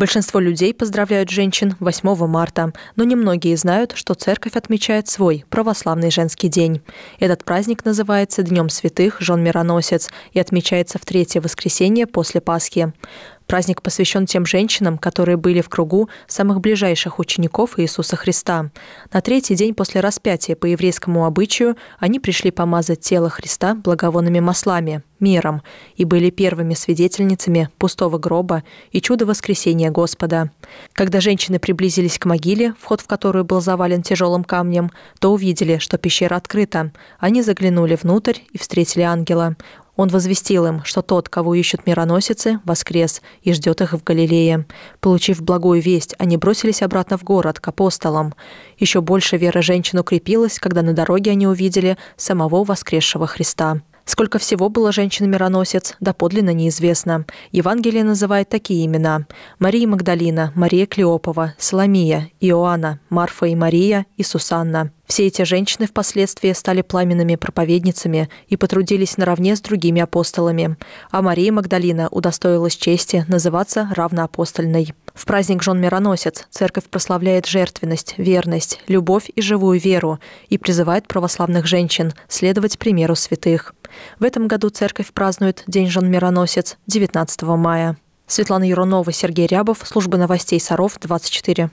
Большинство людей поздравляют женщин 8 марта, но немногие знают, что церковь отмечает свой православный женский день. Этот праздник называется Днем святых жен мироносец и отмечается в третье воскресенье после Пасхи. Праздник посвящен тем женщинам, которые были в кругу самых ближайших учеников Иисуса Христа. На третий день после распятия по еврейскому обычаю они пришли помазать тело Христа благовонными маслами, миром, и были первыми свидетельницами пустого гроба и чуда воскресения Господа. Когда женщины приблизились к могиле, вход в которую был завален тяжелым камнем, то увидели, что пещера открыта. Они заглянули внутрь и встретили ангела. Он возвестил им, что тот, кого ищут мироносицы, воскрес и ждет их в Галилее. Получив благую весть, они бросились обратно в город к апостолам. Еще больше вера женщин укрепилась, когда на дороге они увидели самого воскресшего Христа. Сколько всего было женщин-мироносец, доподлинно неизвестно. Евангелие называет такие имена. Мария Магдалина, Мария Клеопова, Соломия, Иоанна, Марфа и Мария и Сусанна. Все эти женщины впоследствии стали пламенными проповедницами и потрудились наравне с другими апостолами. А Мария Магдалина удостоилась чести называться равноапостольной. В праздник Жен Мироносец церковь прославляет жертвенность, верность, любовь и живую веру и призывает православных женщин следовать примеру святых. В этом году церковь празднует День Жен Мироносец 19 мая. Светлана Юрунова, Сергей Рябов, Служба новостей Саров, 24.